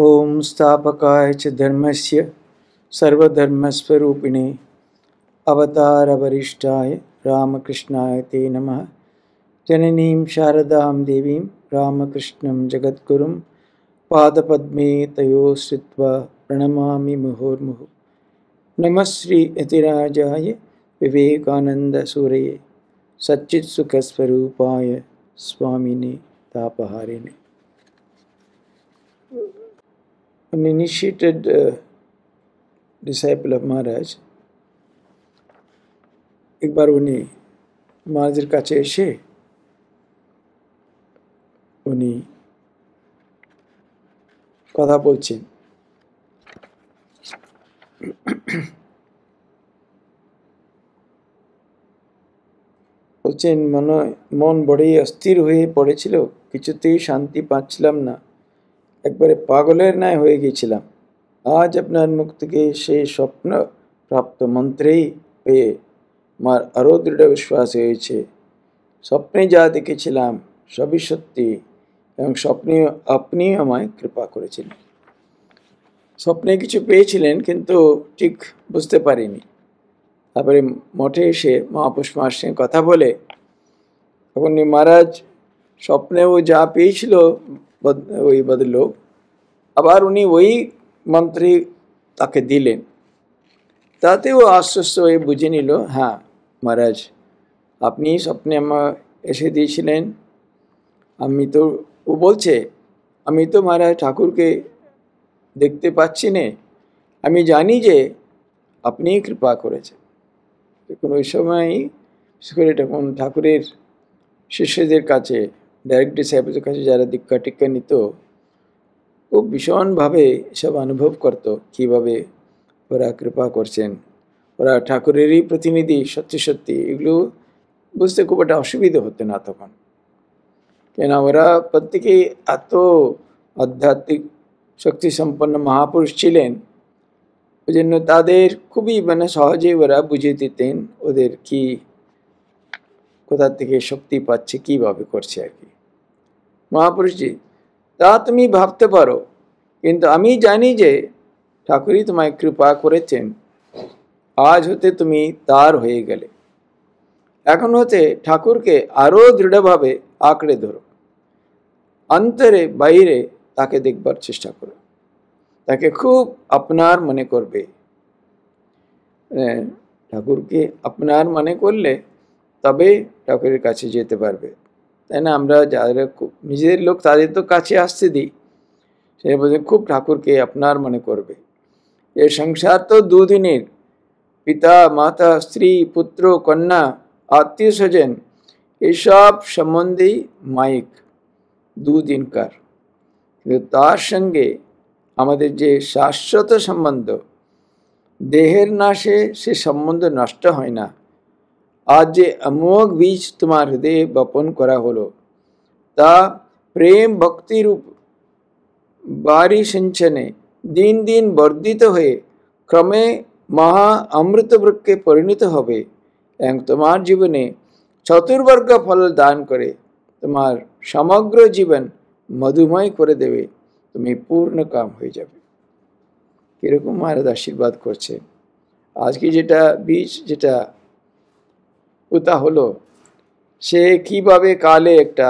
ओम स्थापकाय च धर्मस्य सर्वधर्मस्वरूपिणे अवतारवरिष्ठाय रामकृष्णाय ते नमः जननीं शारदां देवीं रामकृष्णं जगद्गुरुं पादपद्मे तयो श्रुत्वा प्रणमामि मुहुर्मुहुः नमः Shri यतिराजाय विवेकानन्दसूरये सच्चित्सुखस्वरूपाय स्वामिने तापहारिणे an initiated uh, disciple of Maharaj, একবার উনি মহারাজের কাছে এসে উনি কথা বলছেন বলছেন মনে মন বড়ই অস্থির হয়ে পড়েছিল কিছুতেই শান্তি পাচ্ছিলাম না একবারে পাগলের ন্যায় হয়ে গিয়েছিলাম আজ আপনার মুখ থেকে সেই স্বপ্ন প্রাপ্ত মন্ত্রেই পেয়ে আমার আরও দৃঢ় বিশ্বাস হয়েছে স্বপ্নে যা দেখেছিলাম সবই সত্যি এবং স্বপ্নে আপনি আমায় কৃপা করেছিলেন স্বপ্নে কিছু পেয়েছিলেন কিন্তু ঠিক বুঝতে পারিনি তারপরে মঠে এসে মহাপুষ্মার সঙ্গে কথা বলে তখন মহারাজ স্বপ্নেও যা পেয়েছিল ওই লোক আবার উনি ওই মন্ত্রী তাকে দিলেন তাতে ও আশ্বস্ত হয়ে বুঝে নিল হ্যাঁ মহারাজ আপনি স্বপ্নে আমার এসে দিয়েছিলেন আমি তো ও বলছে আমি তো মহারাজ ঠাকুরকে দেখতে পাচ্ছি না আমি জানি যে আপনি কৃপা করেছেন তখন ওই সময় তখন ঠাকুরের শিষ্যদের কাছে ডাইরেক্ট ডিসাইপের কাছে যারা দীক্ষা টিক্ষা নিত ও ভীষণভাবে সব অনুভব করত কিভাবে ওরা কৃপা করছেন ওরা ঠাকুরেরই প্রতিনিধি সত্যি সত্যি এগুলো বুঝতে খুব একটা অসুবিধে হতো না তখন কেন ওরা প্রত্যেকেই এত আধ্যাত্মিক শক্তি সম্পন্ন মহাপুরুষ ছিলেন ওই জন্য তাদের খুবই মানে সহজেই ওরা বুঝিয়ে দিতেন ওদের কি কোথার থেকে শক্তি পাচ্ছে কীভাবে করছে আর কি মহাপুরুষজি তা তুমি ভাবতে পারো কিন্তু আমি জানি যে ঠাকুরই তোমায় কৃপা করেছেন আজ হতে তুমি তার হয়ে গেলে এখন হতে ঠাকুরকে আরও দৃঢ়ভাবে আঁকড়ে ধরো অন্তরে বাইরে তাকে দেখবার চেষ্টা করো তাকে খুব আপনার মনে করবে ঠাকুরকে আপনার মনে করলে তবে ঠাকুরের কাছে যেতে পারবে তাই না আমরা যারা নিজেদের লোক তাদের তো কাছে আসতে দিই সে বলছে খুব ঠাকুরকে আপনার মনে করবে এ সংসার তো দুদিনের পিতা মাতা স্ত্রী পুত্র কন্যা আত্মীয় স্বজন এসব সম্বন্ধেই মাইক দুদিনকার কিন্তু তার সঙ্গে আমাদের যে শাশ্বত সম্বন্ধ দেহের নাশে সে সম্বন্ধ নষ্ট হয় না আজ যে অমোঘ বীজ তোমার হৃদয়ে বপন করা হলো তা প্রেম ভক্তিরূপ বারি সিঞ্চনে দিন দিন বর্ধিত হয়ে ক্রমে মহা বৃক্ষে পরিণত হবে এবং তোমার জীবনে চতুর্বর্গ ফল দান করে তোমার সমগ্র জীবন মধুময় করে দেবে তুমি পূর্ণ কাম হয়ে যাবে কীরকম মহারাজ আশীর্বাদ করছে আজকে যেটা বীজ যেটা তা হলো সে কিভাবে কালে একটা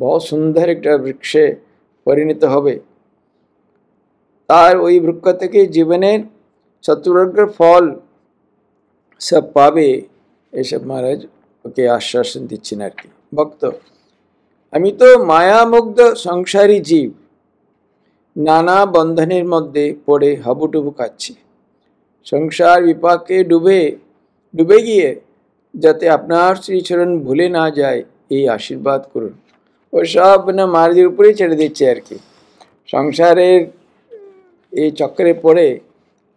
বহু সুন্দর একটা বৃক্ষে পরিণত হবে তার ওই বৃক্ষ থেকে জীবনের চতুরগ্র ফল সব পাবে এসব মহারাজ ওকে আশ্বাস দিচ্ছেন আর কি ভক্ত আমি তো মায়ামুগ্ধ সংসারী জীব নানা বন্ধনের মধ্যে পড়ে হাবুডুবু খাচ্ছি সংসার বিপাকে ডুবে ডুবে গিয়ে যাতে আপনার শ্রীচরণ ভুলে না যায় এই আশীর্বাদ করুন ও সব না মারদের উপরেই ছেড়ে দিচ্ছে আর কি সংসারের এই চক্রে পড়ে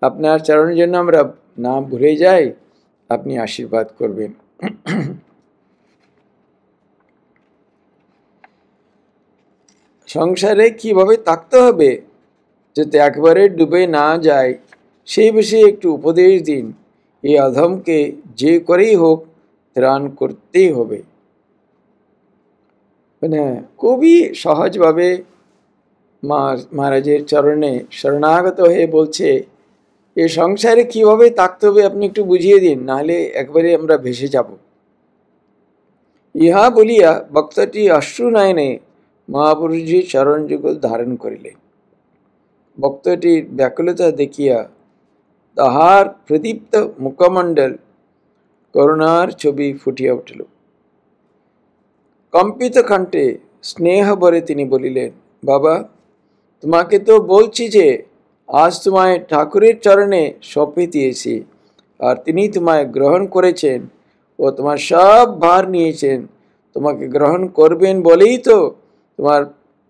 আপনার চরণের জন্য আমরা না ভুলে যাই আপনি আশীর্বাদ করবেন সংসারে কিভাবে থাকতে হবে যাতে একবারে ডুবে না যায় সেই বিষয়ে একটু উপদেশ দিন এই অধমকে যে করেই হোক হেরান করতেই হবে মানে খুবই সহজভাবে মহারাজের চরণে শরণাগত হয়ে বলছে এ সংসারে কিভাবে থাকতে হবে আপনি একটু বুঝিয়ে দিন নাহলে একবারে আমরা ভেসে যাব ইহা বলিয়া বক্তাটি অশ্রু নয়নে মহাপুরুষজি চরণ ধারণ করিলেন বক্তটির ব্যাকুলতা দেখিয়া তাহার প্রদীপ্ত মুখমণ্ডল করুণার ছবি ফুটিয়া উঠিল কম্পিত কণ্ঠে ভরে তিনি বলিলেন বাবা তোমাকে তো বলছি যে আজ তোমায় ঠাকুরের চরণে সঁপে দিয়েছি আর তিনি তোমায় গ্রহণ করেছেন ও তোমার সব ভার নিয়েছেন তোমাকে গ্রহণ করবেন বলেই তো তোমার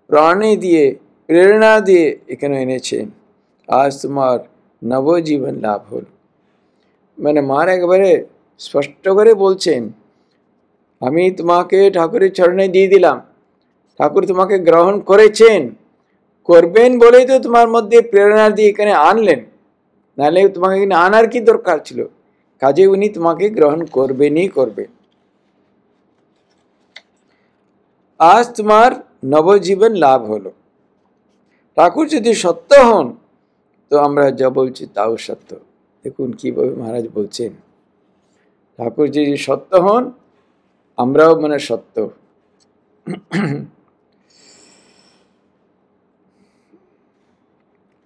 প্রাণে দিয়ে প্রেরণা দিয়ে এখানে এনেছেন আজ তোমার নবজীবন লাভ হল মানে মার একবারে স্পষ্ট করে বলছেন আমি তোমাকে ঠাকুরের চরণে দিয়ে দিলাম ঠাকুর তোমাকে গ্রহণ করেছেন করবেন বলেই তো তোমার মধ্যে প্রেরণা দিয়ে এখানে আনলেন নাহলে তোমাকে এখানে আনার কি দরকার ছিল কাজে উনি তোমাকে গ্রহণ করবেনই করবেন আজ তোমার নবজীবন লাভ হলো ঠাকুর যদি সত্য হন তো আমরা যা বলছি তাও সত্য দেখুন কীভাবে মহারাজ বলছেন ঠাকুর যে সত্য হন আমরাও মানে সত্য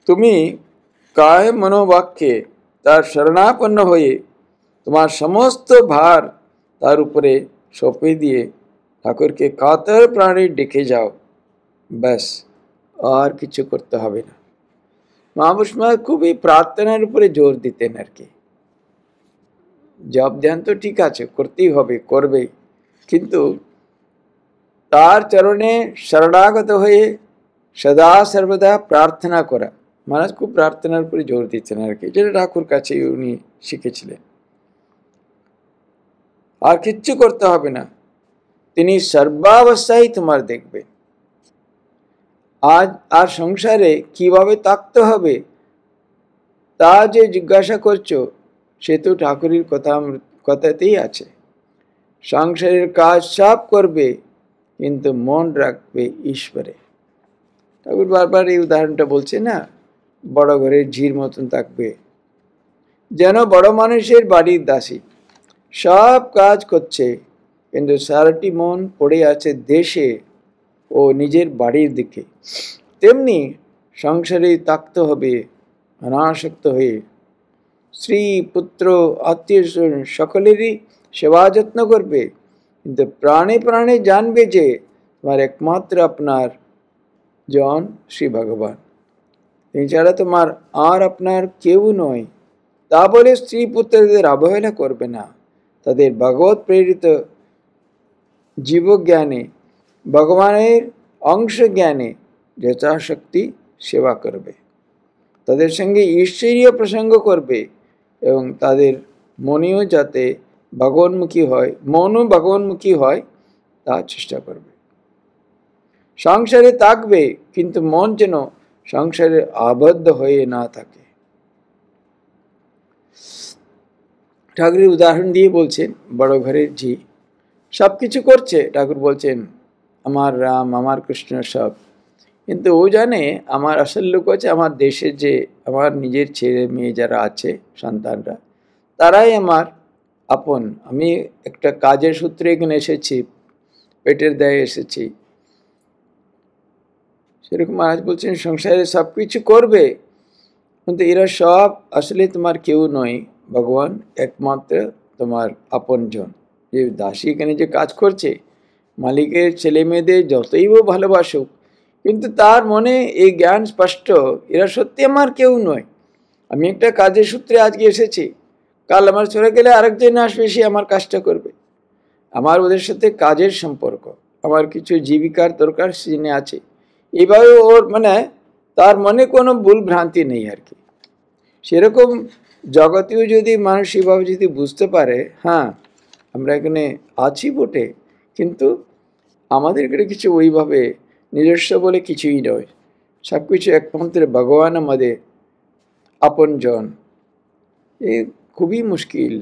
তুমি কায় মনোবাক্যে তার শরণাপন্ন হয়ে তোমার সমস্ত ভার তার উপরে সঁপে দিয়ে ঠাকুরকে কাতর প্রাণী ডেকে যাও ব্যাস আর কিছু করতে হবে না মহাপুষ্মা খুবই প্রার্থনার উপরে জোর দিতেন আর কি জব ধ্যান তো ঠিক আছে করতেই হবে করবে কিন্তু তার চরণে শরণাগত হয়ে সদা সর্বদা প্রার্থনা করা মানুষ খুব প্রার্থনার উপরে জোর দিচ্ছেন আর কি যেটা ঠাকুর কাছে উনি শিখেছিলেন আর কিচ্ছু করতে হবে না তিনি সর্বাবস্থায় তোমার দেখবে আজ আর সংসারে কিভাবে তাকতে হবে তা যে জিজ্ঞাসা করছো সে তো ঠাকুরের কথা কথাতেই আছে সংসারের কাজ সব করবে কিন্তু মন রাখবে ঈশ্বরে ঠাকুর বারবার এই উদাহরণটা বলছে না বড় ঘরের ঝির মতন থাকবে যেন বড় মানুষের বাড়ির দাসী সব কাজ করছে কিন্তু সারাটি মন পড়ে আছে দেশে ও নিজের বাড়ির দিকে তেমনি সংসারে থাকতে হবে অনাসক্ত হয়ে স্ত্রী পুত্র আত্মীয় সকলেরই সেবা যত্ন করবে কিন্তু প্রাণে প্রাণে জানবে যে তোমার একমাত্র আপনার জন শ্রী ভগবান তিনি ছাড়া তোমার আর আপনার কেউ নয় তা বলে স্ত্রী পুত্রদের অবহেলা করবে না তাদের ভগবত প্রেরিত জীবজ্ঞানে ভগবানের অংশ জ্ঞানে যথাশক্তি সেবা করবে তাদের সঙ্গে ঈশ্বরীয় প্রসঙ্গ করবে এবং তাদের মনেও যাতে ভগবানমুখী হয় মনও ভগবানমুখী হয় তা চেষ্টা করবে সংসারে থাকবে কিন্তু মন যেন সংসারে আবদ্ধ হয়ে না থাকে ঠাকুরের উদাহরণ দিয়ে বলছেন বড় ঘরের ঝি সব কিছু করছে ঠাকুর বলছেন আমার রাম আমার কৃষ্ণ সব কিন্তু ও জানে আমার আসল লোক আছে আমার দেশের যে আমার নিজের ছেলে মেয়ে যারা আছে সন্তানরা তারাই আমার আপন আমি একটা কাজের সূত্রে এখানে এসেছি পেটের দেয় এসেছি সেরকম মহারাজ বলছেন সংসারে সব কিছু করবে কিন্তু এরা সব আসলে তোমার কেউ নয় ভগবান একমাত্র তোমার আপনজন যে দাসী এখানে যে কাজ করছে মালিকের ছেলে মেয়েদের যতই ভালোবাসুক কিন্তু তার মনে এই জ্ঞান স্পষ্ট এরা সত্যি আমার কেউ নয় আমি একটা কাজের সূত্রে আজকে এসেছি কাল আমার চলে গেলে আরেকজন আসবে সে আমার কাজটা করবে আমার ওদের সাথে কাজের সম্পর্ক আমার কিছু জীবিকার দরকার সেজন্য আছে এইভাবে ওর মানে তার মনে কোনো ভুল ভ্রান্তি নেই আর কি সেরকম জগতেও যদি মানুষ এভাবে যদি বুঝতে পারে হ্যাঁ আমরা এখানে আছি বটে কিন্তু আমাদের এখানে কিছু ওইভাবে নিজস্ব বলে কিছুই নয় সব কিছু একমাত্র ভগবান আমাদের আপনজন এ খুবই মুশকিল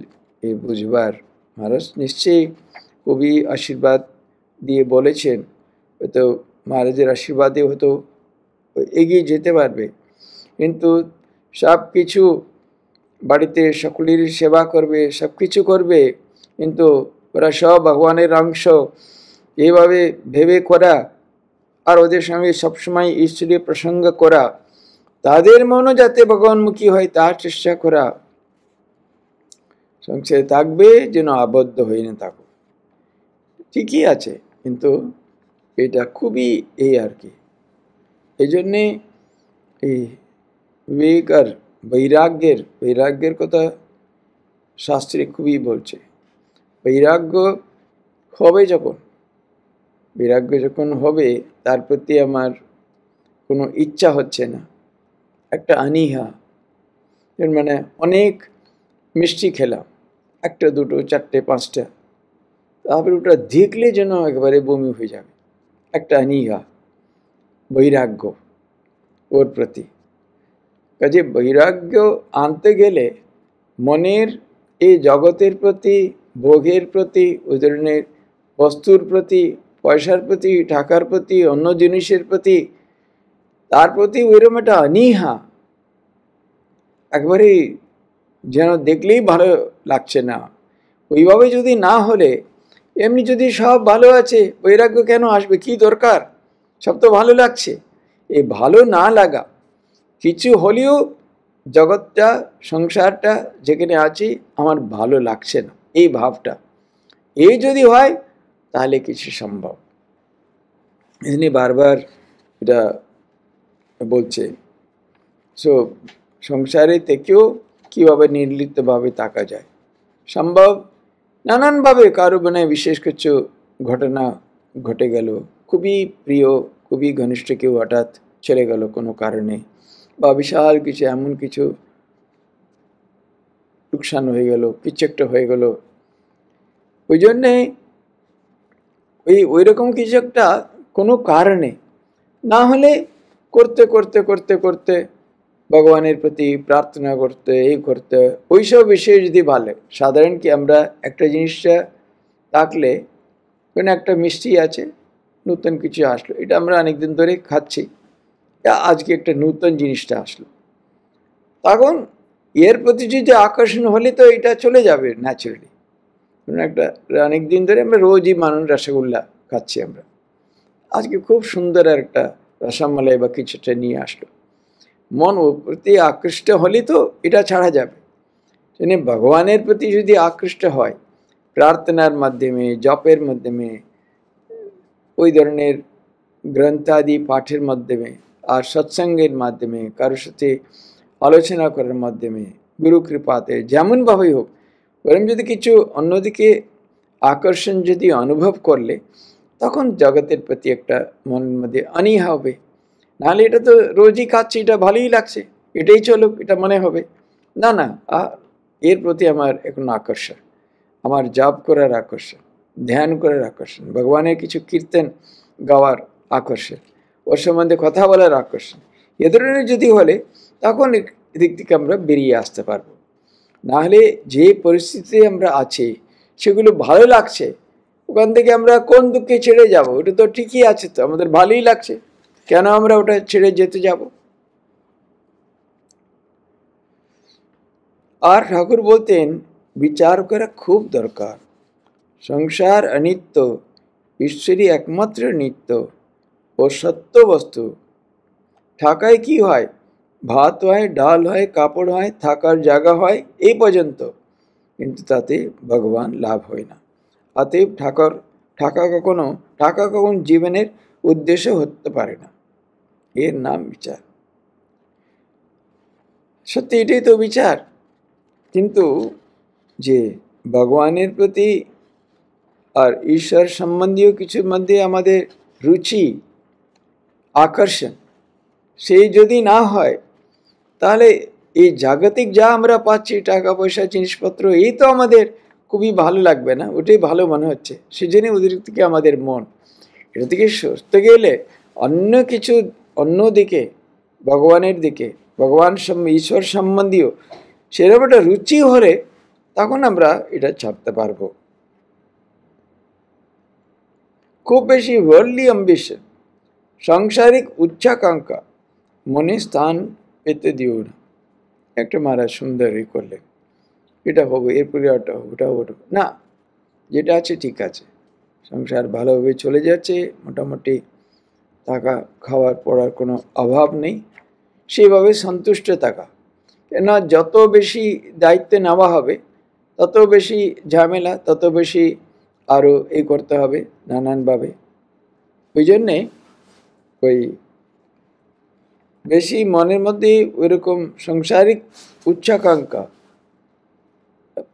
এ বুঝবার মহারাজ নিশ্চয়ই কবি আশীর্বাদ দিয়ে বলেছেন হয়তো মহারাজের আশীর্বাদে হয়তো এগিয়ে যেতে পারবে কিন্তু সব কিছু বাড়িতে সকলের সেবা করবে সব কিছু করবে কিন্তু ওরা সব ভগবানের অংশ এভাবে ভেবে করা আর ওদের সঙ্গে সবসময় ঈশ্বরী প্রসঙ্গ করা তাদের মনও যাতে ভগবানমুখী হয় তার চেষ্টা করা সংসারে থাকবে যেন আবদ্ধ হয়ে না থাকুক ঠিকই আছে কিন্তু এটা খুবই এই আর কি এই জন্যে এই বিবেক আর বৈরাগ্যের বৈরাগ্যের কথা শাস্ত্রে খুবই বলছে বৈরাগ্য হবে যখন বৈরাগ্য যখন হবে তার প্রতি আমার কোনো ইচ্ছা হচ্ছে না একটা আনিহা মানে অনেক মিষ্টি খেলাম একটা দুটো চারটে পাঁচটা তারপরে ওটা দেখলে যেন একেবারে বমি হয়ে যাবে একটা আনিহা বৈরাগ্য ওর প্রতি কাজে বৈরাগ্য আনতে গেলে মনের এই জগতের প্রতি ভোগের প্রতি ওই ধরনের বস্তুর প্রতি পয়সার প্রতি টাকার প্রতি অন্য জিনিসের প্রতি তার প্রতি ওইরকম একটা অনীহা একবারেই যেন দেখলেই ভালো লাগছে না ওইভাবে যদি না হলে এমনি যদি সব ভালো আছে বৈরাগ্য কেন আসবে কি দরকার সব তো ভালো লাগছে এই ভালো না লাগা কিছু হলেও জগৎটা সংসারটা যেখানে আছি আমার ভালো লাগছে না এই ভাবটা এই যদি হয় তাহলে কিছু সম্ভব তিনি বারবার এটা বলছে সো সংসারে থেকেও কীভাবে নির্লিপ্তভাবে তাকা যায় সম্ভব নানানভাবে কারো মানে বিশেষ কিছু ঘটনা ঘটে গেল খুবই প্রিয় খুবই ঘনিষ্ঠ কেউ হঠাৎ চলে গেল কোনো কারণে বা বিশাল কিছু এমন কিছু লোকসান হয়ে গেল কিছু একটা হয়ে গেল ওই জন্যে ওই ওই রকম কিছু একটা কোনো কারণে না হলে করতে করতে করতে করতে ভগবানের প্রতি প্রার্থনা করতে এই করতে ওই সব বিষয়ে যদি ভালো সাধারণ কি আমরা একটা জিনিসটা থাকলে কোনো একটা মিষ্টি আছে নতুন কিছু আসলো এটা আমরা অনেকদিন ধরে খাচ্ছি আজকে একটা নতুন জিনিসটা আসলো তখন এর প্রতি যদি আকর্ষণ হলে তো এটা চলে যাবে ন্যাচুরালি মানে একটা অনেক দিন ধরে আমরা রোজই মানুষ রসগোল্লা খাচ্ছি আমরা আজকে খুব সুন্দর একটা রসামালাই বা কিছুটা নিয়ে আসলো মন ওর প্রতি আকৃষ্ট হলে তো এটা ছাড়া যাবে সেখানে ভগবানের প্রতি যদি আকৃষ্ট হয় প্রার্থনার মাধ্যমে জপের মাধ্যমে ওই ধরনের গ্রন্থাদি পাঠের মাধ্যমে আর সৎসঙ্গের মাধ্যমে কারোর সাথে আলোচনা করার মাধ্যমে গুরু কৃপাতে যেমনভাবেই হোক বরং যদি কিছু অন্যদিকে আকর্ষণ যদি অনুভব করলে তখন জগতের প্রতি একটা মনের মধ্যে অনীহা হবে নাহলে এটা তো রোজই খাচ্ছি এটা ভালোই লাগছে এটাই চলুক এটা মনে হবে না না এর প্রতি আমার এখন আকর্ষণ আমার জাপ করার আকর্ষণ ধ্যান করার আকর্ষণ ভগবানের কিছু কীর্তন গাওয়ার আকর্ষণ ওর সম্বন্ধে কথা বলার আকর্ষণ এ ধরনের যদি হলে তখন দিক থেকে আমরা বেরিয়ে আসতে পারবো নাহলে যে পরিস্থিতি আমরা আছি সেগুলো ভালো লাগছে ওখান থেকে আমরা কোন দুঃখে ছেড়ে যাব ওটা তো ঠিকই আছে তো আমাদের ভালোই লাগছে কেন আমরা ওটা ছেড়ে যেতে যাব আর ঠাকুর বলতেন বিচার করা খুব দরকার সংসার অনিত্য ঈশ্বরই একমাত্র নিত্য ও সত্য বস্তু ঢাকায় কি হয় ভাত হয় ডাল হয় কাপড় হয় থাকার জায়গা হয় এই পর্যন্ত কিন্তু তাতে ভগবান লাভ হয় না অতএব ঠাকুর ঠাকা কখনো ঠাকা কখন জীবনের উদ্দেশ্য হতে পারে না এর নাম বিচার সত্যি এটাই তো বিচার কিন্তু যে ভগবানের প্রতি আর ঈশ্বর সম্বন্ধীয় কিছুর মধ্যে আমাদের রুচি আকর্ষণ সেই যদি না হয় তাহলে এই জাগতিক যা আমরা পাচ্ছি টাকা পয়সা জিনিসপত্র এই তো আমাদের খুবই ভালো লাগবে না ওটাই ভালো মনে হচ্ছে সেজন্যই ওদের থেকে আমাদের মন এটা থেকে সরতে গেলে অন্য কিছু অন্য দিকে ভগবানের দিকে ভগবান ঈশ্বর সম্বন্ধীয় সেরকম একটা রুচি হলে তখন আমরা এটা ছাপতে পারব খুব বেশি ওয়ার্ল্ডলি অ্যাম্বিশন সাংসারিক উচ্চাকাঙ্ক্ষা মনে স্থান এতে দিও না একটা মারা সুন্দর ই করলে এটা হবো এরপরে ওটা হবো ওটা হবো না যেটা আছে ঠিক আছে সংসার ভালোভাবে চলে যাচ্ছে মোটামুটি থাকা খাওয়ার পড়ার কোনো অভাব নেই সেইভাবে সন্তুষ্ট থাকা কেন যত বেশি দায়িত্বে নেওয়া হবে তত বেশি ঝামেলা তত বেশি আরও এই করতে হবে নানানভাবে ওই জন্যে ওই বেশি মনের মধ্যে ওইরকম সাংসারিক উচ্চাকাঙ্ক্ষা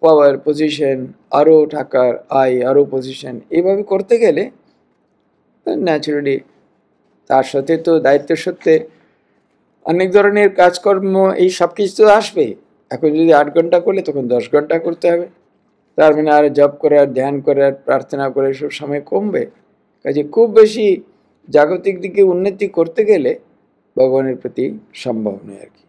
পাওয়ার পজিশন আরও টাকার আয় আরও পজিশন এভাবে করতে গেলে ন্যাচুরালি তার সাথে তো দায়িত্ব সত্ত্বে অনেক ধরনের কাজকর্ম এই সব কিছু তো আসবে এখন যদি আট ঘন্টা করলে তখন দশ ঘন্টা করতে হবে তার মানে আর জব করার ধ্যান করার প্রার্থনা করার সব সময় কমবে কাজে খুব বেশি জাগতিক দিকে উন্নতি করতে গেলে ভগবানের প্রতি সম্ভব নয় আর কি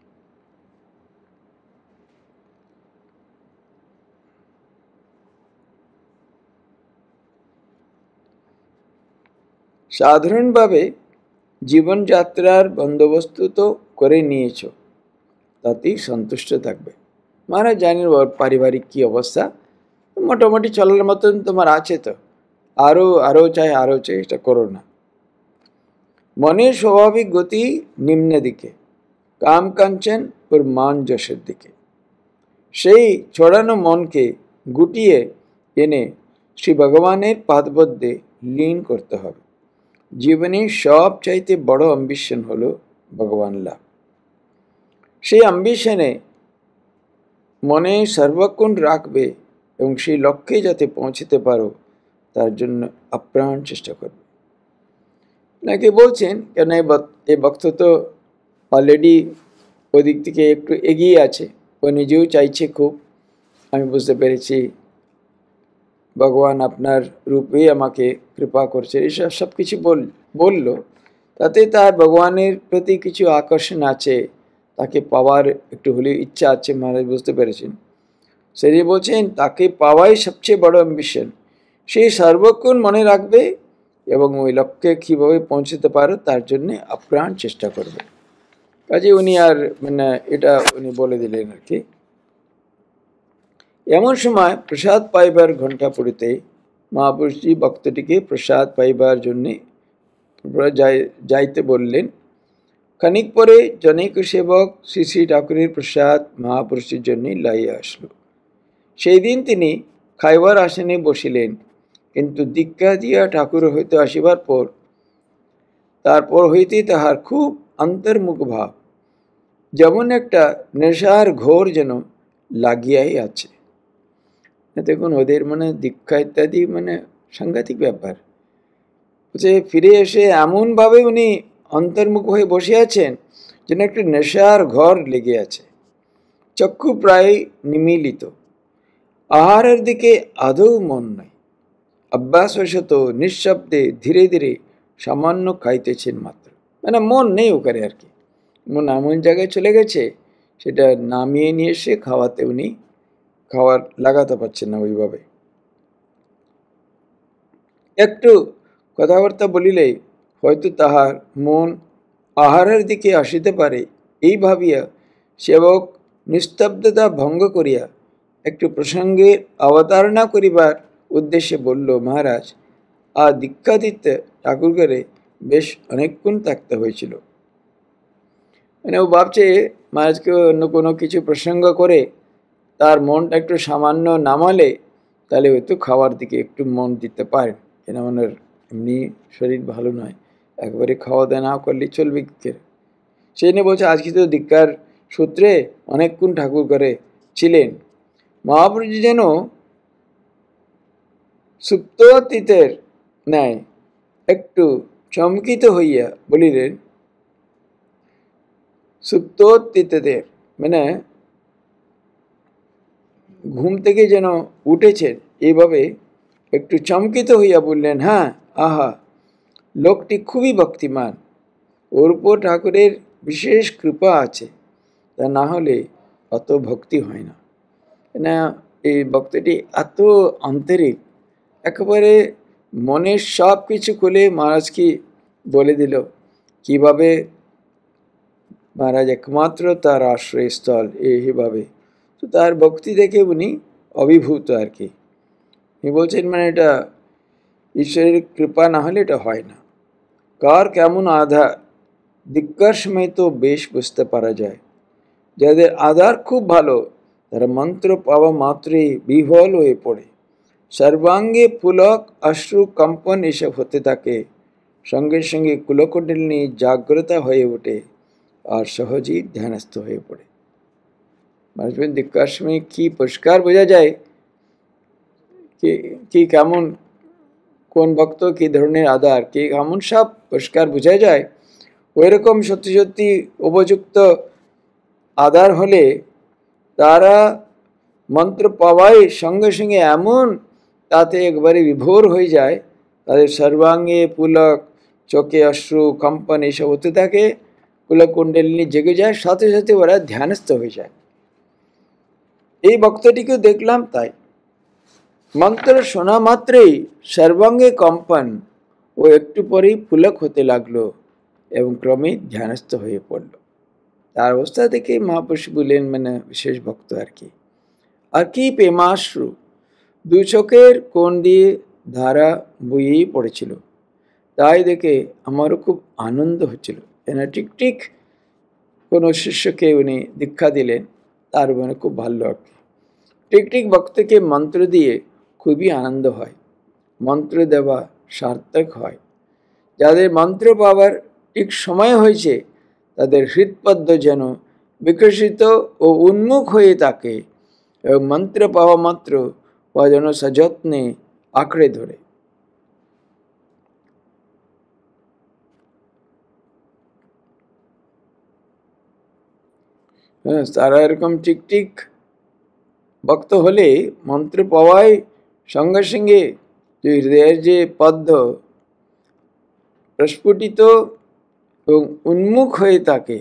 সাধারণভাবে জীবনযাত্রার বন্দোবস্ত তো করে নিয়েছ তাতেই সন্তুষ্ট থাকবে মানে জানি পারিবারিক কি অবস্থা মোটামুটি চলার মতন তোমার আছে তো আরও আরও চাই আরও চাই এটা করো না মনের স্বাভাবিক গতি নিম্নে দিকে কাম কাঞ্চন ওর মান যশের দিকে সেই ছড়ানো মনকে গুটিয়ে এনে শ্রী ভগবানের পাদবদ্ধে লীন করতে হবে জীবনের সব চাইতে বড় অম্বিশন হলো ভগবান লাভ সেই অম্বিশনে মনে সর্বক্ষণ রাখবে এবং সেই লক্ষ্যে যাতে পৌঁছতে পারো তার জন্য আপ্রাণ চেষ্টা করবে আপনাকে বলছেন কেন এই ভক্ত তো অলরেডি ওই দিক থেকে একটু এগিয়ে আছে ও নিজেও চাইছে খুব আমি বুঝতে পেরেছি ভগবান আপনার রূপেই আমাকে কৃপা করছে এসব সব কিছু বল বলল তাতে তার ভগবানের প্রতি কিছু আকর্ষণ আছে তাকে পাওয়ার একটু হলেও ইচ্ছা আছে মহারাজ বুঝতে পেরেছেন সেটি বলছেন তাকে পাওয়াই সবচেয়ে বড় অ্যাম্বিশন সে সর্বক্ষণ মনে রাখবে এবং ওই লক্ষ্যে কীভাবে পৌঁছতে পারো তার জন্যে আপ্রাণ চেষ্টা করবে কাজে উনি আর মানে এটা উনি বলে দিলেন আর কি এমন সময় প্রসাদ পাইবার ঘণ্টা পড়িতে মহাপুরুষজি ভক্তটিকে প্রসাদ পাইবার জন্যে যাইতে বললেন খানিক পরে জনৈক সেবক শ্রী শ্রী ঠাকুরের প্রসাদ মহাপুরুষের জন্যে লাইয়া আসলো সেই দিন তিনি খাইবার আসনে বসিলেন কিন্তু দীক্ষা দিয়া ঠাকুর হইতে আসিবার পর তারপর হইতে তাহার খুব অন্তর্মুখ ভাব যেমন একটা নেশার ঘোর যেন লাগিয়াই আছে দেখুন ওদের মানে দীক্ষা ইত্যাদি মানে সাংঘাতিক ব্যাপার যে ফিরে এসে এমনভাবে উনি অন্তর্মুখ হয়ে বসে আছেন যেন একটি নেশার ঘর লেগে আছে চক্ষু প্রায় নিমিলিত আহারের দিকে আদৌ মন নাই অভ্যাসবশত নিঃশব্দে ধীরে ধীরে সামান্য খাইতেছেন মাত্র মানে মন নেই ওখানে আর কি মন এমন জায়গায় চলে গেছে সেটা নামিয়ে নিয়ে এসে খাওয়াতে উনি খাওয়ার লাগাতে পারছেন না ওইভাবে একটু কথাবার্তা বলিলে হয়তো তাহার মন আহারের দিকে আসিতে পারে এই ভাবিয়া সেবক নিস্তব্ধতা ভঙ্গ করিয়া একটু প্রসঙ্গের অবতারণা করিবার উদ্দেশ্যে বলল মহারাজ আর দিতে ঠাকুর ঘরে বেশ অনেকক্ষণ থাকতে হয়েছিল মানে ও ভাবছে মহারাজকে অন্য কোনো কিছু প্রসঙ্গ করে তার মনটা একটু সামান্য নামালে তাহলে হয়তো খাওয়ার দিকে একটু মন দিতে পারেন কেন ওনার এমনি শরীর ভালো নয় একবারে খাওয়া দাওয়া না করলে চলবে কী সেই নিয়ে বলছে আজকে তো দীক্ষার সূত্রে অনেকক্ষণ ঠাকুর করে ছিলেন মহাপুরুষ যেন সুপ্ত অতীতের ন্যায় একটু চমকিত হইয়া বলিলেন সুপ্তোত্তীতদের মানে ঘুম থেকে যেন উঠেছেন এইভাবে একটু চমকিত হইয়া বললেন হ্যাঁ আহা লোকটি খুবই ভক্তিমান ওর উপর ঠাকুরের বিশেষ কৃপা আছে তা না হলে অত ভক্তি হয় না না এই ভক্তটি এত আন্তরিক একেবারে মনের সব কিছু খুলে মহারাজকে বলে দিল কিভাবে মহারাজ একমাত্র তার আশ্রয়স্থল এইভাবে তো তার ভক্তি দেখে উনি অভিভূত আর কি উনি বলছেন মানে এটা ঈশ্বরের কৃপা না হলে এটা হয় না কার কেমন আধার দিগ্কার সময় তো বেশ বুঝতে পারা যায় যাদের আধার খুব ভালো তারা মন্ত্র পাওয়া মাত্রই বিহল হয়ে পড়ে সর্বাঙ্গে পুলক অশ্রু কম্পন এসব হতে থাকে সঙ্গে সঙ্গে নিয়ে জাগ্রতা হয়ে ওঠে আর সহজেই ধ্যানস্থ হয়ে পড়ে মানুষের সময় কি পরিষ্কার বোঝা যায় কি কেমন কোন ভক্ত কি ধরনের আধার কি কেমন সব পরিষ্কার বোঝা যায় ওই রকম সত্যি সত্যি উপযুক্ত আধার হলে তারা মন্ত্র পাওয়ায় সঙ্গে সঙ্গে এমন তাতে একবারে বিভোর হয়ে যায় তাদের সর্বাঙ্গে পুলক চোখে অশ্রু কম্পন এইসব হতে থাকে পুলক কুণ্ডলিনী জেগে যায় সাথে সাথে ওরা ধ্যানস্থ হয়ে যায় এই বক্তটিকে দেখলাম তাই মন্ত্র শোনা মাত্রেই সর্বাঙ্গে কম্পন ও একটু পরেই পুলক হতে লাগলো এবং ক্রমেই ধ্যানস্থ হয়ে পড়ল তার অবস্থা দেখে মহাপুরুষ বললেন মানে বিশেষ ভক্ত আর কি আর কি প্রেমাশ্রু দুই চোখের কোণ দিয়ে ধারা বইয়েই পড়েছিল তাই দেখে আমারও খুব আনন্দ হচ্ছিল এনা টিকটিক কোনো শিষ্যকে উনি দীক্ষা দিলেন তার মনে খুব ভালো লাগে টিকটিক ঠিক ভক্তকে মন্ত্র দিয়ে খুবই আনন্দ হয় মন্ত্র দেওয়া সার্থক হয় যাদের মন্ত্র পাওয়ার ঠিক সময় হয়েছে তাদের হৃৎপদ্য যেন বিকশিত ও উন্মুখ হয়ে থাকে এবং মন্ত্র পাওয়া মাত্র বা যেন সযত্নে আঁকড়ে ধরে হ্যাঁ তারা এরকম টিকটিক ভক্ত হলে মন্ত্র পাওয়ায় সঙ্গে সঙ্গে যে হৃদয়ের যে পদ্ম প্রস্ফুটিত এবং উন্মুখ হয়ে তাকে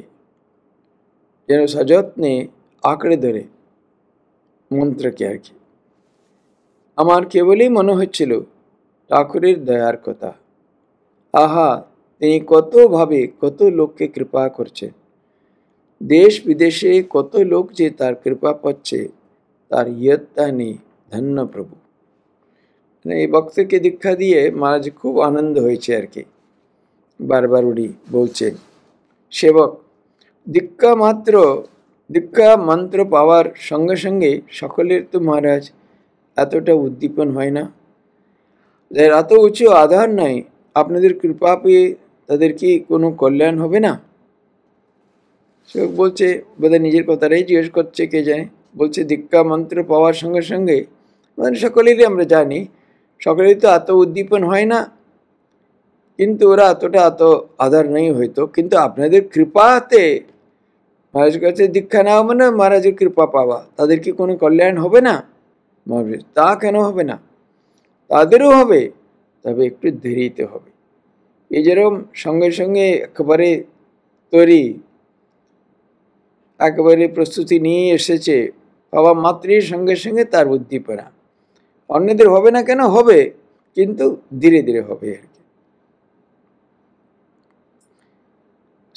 যেন সযত্নে আঁকড়ে ধরে মন্ত্রকে আর কি আমার কেবলই মনে হচ্ছিল ঠাকুরের দয়ার কথা আহা তিনি কতভাবে কত লোককে কৃপা করছেন দেশ বিদেশে কত লোক যে তার কৃপা পাচ্ছে তার ইয়ত্তা নেই ধন্য প্রভু মানে এই ভক্তকে দীক্ষা দিয়ে মহারাজ খুব আনন্দ হয়েছে আর কি বারবার উনি বলছেন সেবক দীক্ষা মাত্র দীক্ষা মন্ত্র পাওয়ার সঙ্গে সঙ্গে সকলের তো মহারাজ এতটা উদ্দীপন হয় না যাদের এত উঁচু আধার নাই আপনাদের কৃপা পেয়ে তাদের কি কোনো কল্যাণ হবে না সে বলছে বোধহয় নিজের কথাটাই জিজ্ঞেস করছে কে জানে বলছে দীক্ষা মন্ত্র পাওয়ার সঙ্গে সঙ্গে মানে সকলেরই আমরা জানি সকলেরই তো এত উদ্দীপন হয় না কিন্তু ওরা এতটা এত আধার নেই হয়তো কিন্তু আপনাদের কৃপাতে মহারাজ কাছে দীক্ষা নেওয়া মানে মহারাজের কৃপা পাওয়া তাদের কি কোনো কল্যাণ হবে না মহাবীর তা কেন হবে না তাদেরও হবে তবে একটু দেরিতে হবে এই যেরকম সঙ্গে সঙ্গে একেবারে তৈরি একেবারে প্রস্তুতি নিয়ে এসেছে বাবা মাতৃর সঙ্গে সঙ্গে তার উদ্দীপনা অন্যদের হবে না কেন হবে কিন্তু ধীরে ধীরে হবে আর কি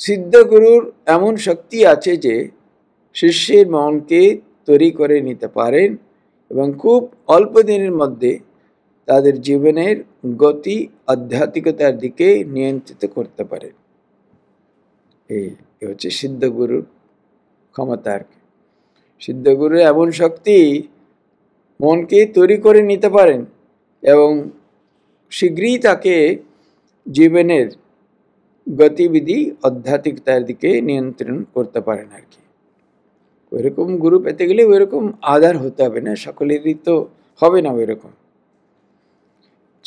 সিদ্ধগুরুর এমন শক্তি আছে যে শিষ্যের মনকে তৈরি করে নিতে পারেন এবং খুব অল্প দিনের মধ্যে তাদের জীবনের গতি আধ্যাত্মিকতার দিকে নিয়ন্ত্রিত করতে পারেন এই হচ্ছে সিদ্ধগুরুর ক্ষমতা আর কি সিদ্ধগুরুর এমন শক্তি মনকে তৈরি করে নিতে পারেন এবং শীঘ্রই তাকে জীবনের গতিবিধি আধ্যাত্মিকতার দিকে নিয়ন্ত্রণ করতে পারেন আর কি ওইরকম গুরু পেতে গেলে ওইরকম আধার হতে হবে না সকলেরই তো হবে না ওইরকম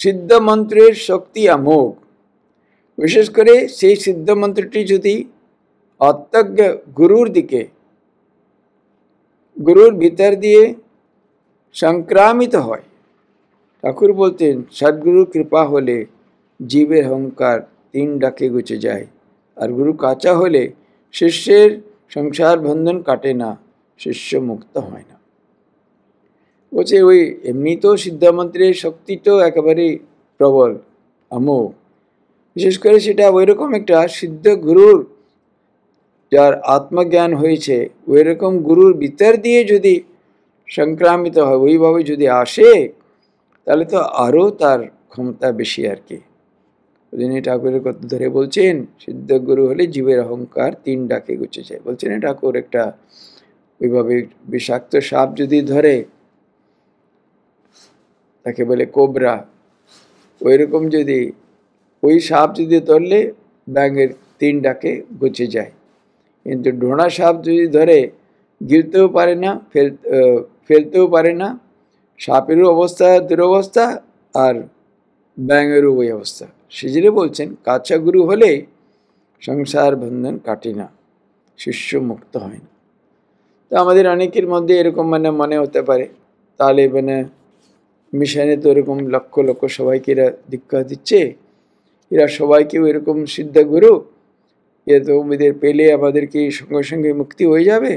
সিদ্ধ মন্ত্রের শক্তি আমোঘ বিশেষ করে সেই সিদ্ধ মন্ত্রটি যদি অত্যজ্ঞ গুরুর দিকে গুরুর ভিতর দিয়ে সংক্রামিত হয় ঠাকুর বলতেন সদ্গুরু কৃপা হলে জীবের অহংকার তিন ডাকে গুচে যায় আর গুরু কাঁচা হলে শিষ্যের সংসার বন্ধন কাটে না শিষ্য মুক্ত হয় না বলছে ওই এমনি তো সিদ্ধামন্ত্রীর শক্তি তো একেবারেই প্রবল আমো বিশেষ করে সেটা ওইরকম একটা সিদ্ধ গুরুর যার আত্মজ্ঞান হয়েছে ওইরকম গুরুর ভিতর দিয়ে যদি সংক্রামিত হয় ওইভাবে যদি আসে তাহলে তো আরও তার ক্ষমতা বেশি আর কি রজনী ঠাকুরের কথা ধরে বলছেন সিদ্ধ গুরু হলে জীবের অহংকার তিন ডাকে গুছে যায় বলছেন ঠাকুর একটা ওইভাবে বিষাক্ত সাপ যদি ধরে তাকে বলে কোবরা ওইরকম যদি ওই সাপ যদি ধরলে ব্যাঙের তিন ডাকে গুছে যায় কিন্তু ঢোঁড়া সাপ যদি ধরে গিলতেও পারে না ফেল ফেলতেও পারে না সাপেরও অবস্থা দুরবস্থা আর ব্যাঙেরও ওই অবস্থা সেজরে বলছেন কাঁচা গুরু হলে সংসার বন্ধন কাটে না শিষ্য মুক্ত হয় না তো আমাদের অনেকের মধ্যে এরকম মানে মনে হতে পারে তাহলে মানে মিশনে তো এরকম লক্ষ লক্ষ সবাইকে এরা দীক্ষা দিচ্ছে এরা সবাইকে এরকম সিদ্ধ গুরু এ তো এদের পেলে আমাদেরকে সঙ্গে সঙ্গে মুক্তি হয়ে যাবে